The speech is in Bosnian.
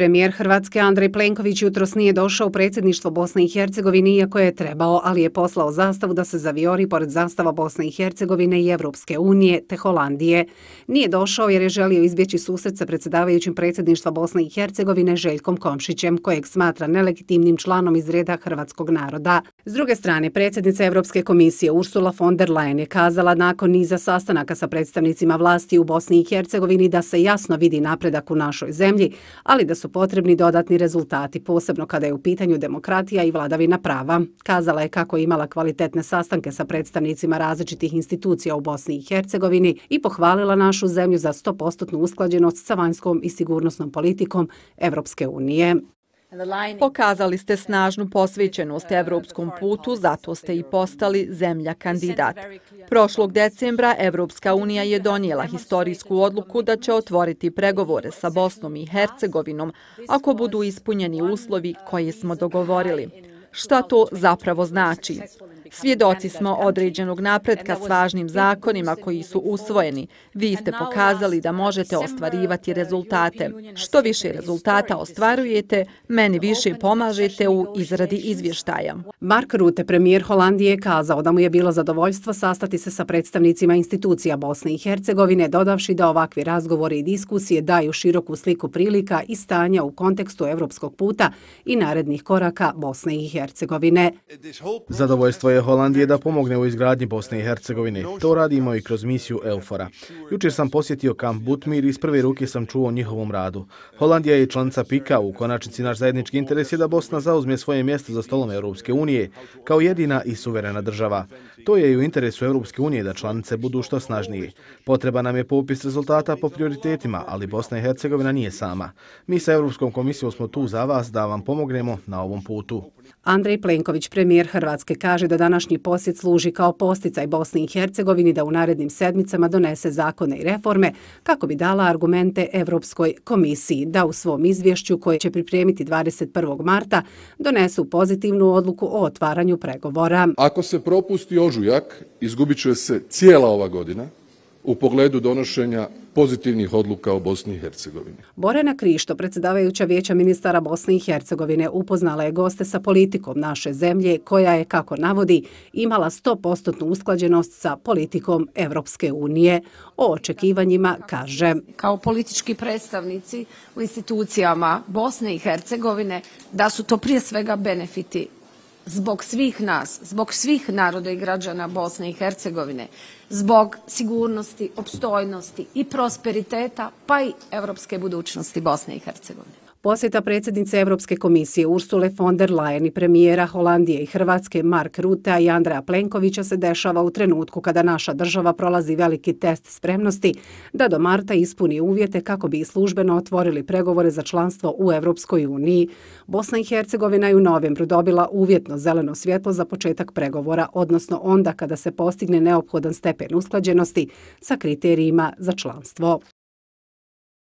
Premijer Hrvatske Andrej Plenković jutros nije došao u predsjedništvo Bosne i Hercegovine iako je trebao, ali je poslao zastavu da se zaviori pored zastava Bosne i Hercegovine i Evropske unije te Holandije. Nije došao jer je želio izbjeći susret sa predsjedavajućim predsjedništva Bosne i Hercegovine Željkom Komšićem, kojeg smatra nelegitimnim članom iz reda hrvatskog naroda. S druge strane, predsjednica Evropske komisije Ursula von der Leyen je kazala nakon niza sastanaka sa predstavnicima vlasti u Bosni i Hercegovini da se jasno vidi napredak u našoj zemlji, ali da su potrebni dodatni rezultati, posebno kada je u pitanju demokratija i vladavina prava. Kazala je kako je imala kvalitetne sastanke sa predstavnicima različitih institucija u Bosni i Hercegovini i pohvalila našu zemlju za 100% usklađenost sa vanjskom i sigurnosnom politikom Evropske unije. Pokazali ste snažnu posvećenost evropskom putu, zato ste i postali zemlja kandidat. Prošlog decembra Evropska unija je donijela historijsku odluku da će otvoriti pregovore sa Bosnom i Hercegovinom ako budu ispunjeni uslovi koje smo dogovorili šta to zapravo znači. Svjedoci smo određenog napretka s važnim zakonima koji su usvojeni. Vi ste pokazali da možete ostvarivati rezultate. Što više rezultata ostvarujete, meni više pomažete u izradi izvještaja. Mark Rutte, premijer Holandije, kazao da mu je bilo zadovoljstvo sastati se sa predstavnicima institucija Bosne i Hercegovine, dodavši da ovakvi razgovori i diskusije daju široku sliku prilika i stanja u kontekstu evropskog puta i narednih koraka Bosne i Hercegovine. Hercegovine. Zadovoljstvo je Holandije da pomogne u izgradnji Bosne i Hercegovine. To radimo i kroz misiju Eufora. Jučer sam posjetio kamp Butmir i iz prve ruke sam čuo o njihovom radu. Holandija je članca PIKA. U konačnici naš zajednički interes je da Bosna zauzme svoje mjesto za stolom Europske unije kao jedina i suverena država. To je i u interesu Europske unije da članice budu što snažnije. Potreba nam je popis rezultata po prioritetima, ali Bosna i Hercegovina nije sama. Mi sa Europskom komisijom smo tu za vas da vam pomognemo na ovom putu. Andrej Plenković, premijer Hrvatske, kaže da današnji posjet služi kao posticaj Bosni i Hercegovini da u narednim sedmicama donese zakone i reforme kako bi dala argumente Evropskoj komisiji da u svom izvješću koje će pripremiti 21. marta donesu pozitivnu odluku o otvaranju pregovora. Ako se propusti o ožujak izgubit će se cijela ova godina u pogledu donošenja pozitivnih odluka o Bosni i Hercegovini. Borena Krišto, predsjedavajuća vijeća ministara Bosne i Hercegovine, upoznala je goste sa politikom naše zemlje, koja je, kako navodi, imala 100% usklađenost sa politikom Evropske unije. O očekivanjima kaže... Kao politički predstavnici u institucijama Bosne i Hercegovine, da su to prije svega benefiti zbog svih nas, zbog svih naroda i građana Bosne i Hercegovine, zbog sigurnosti, opstojnosti i prosperiteta, pa i evropske budućnosti Bosne i Hercegovine. Posjeta predsjednice Europske komisije Ursule von der Leyen i premijera Holandije i Hrvatske Mark Rutte i Andreja Plenkovića se dešava u trenutku kada naša država prolazi veliki test spremnosti da do marta ispuni uvjete kako bi službeno otvorili pregovore za članstvo u Europskoj uniji. Bosna i Hercegovina je u novembru dobila uvjetno zeleno svjetlo za početak pregovora, odnosno onda kada se postigne neophodan stepen usklađenosti sa kriterijima za članstvo.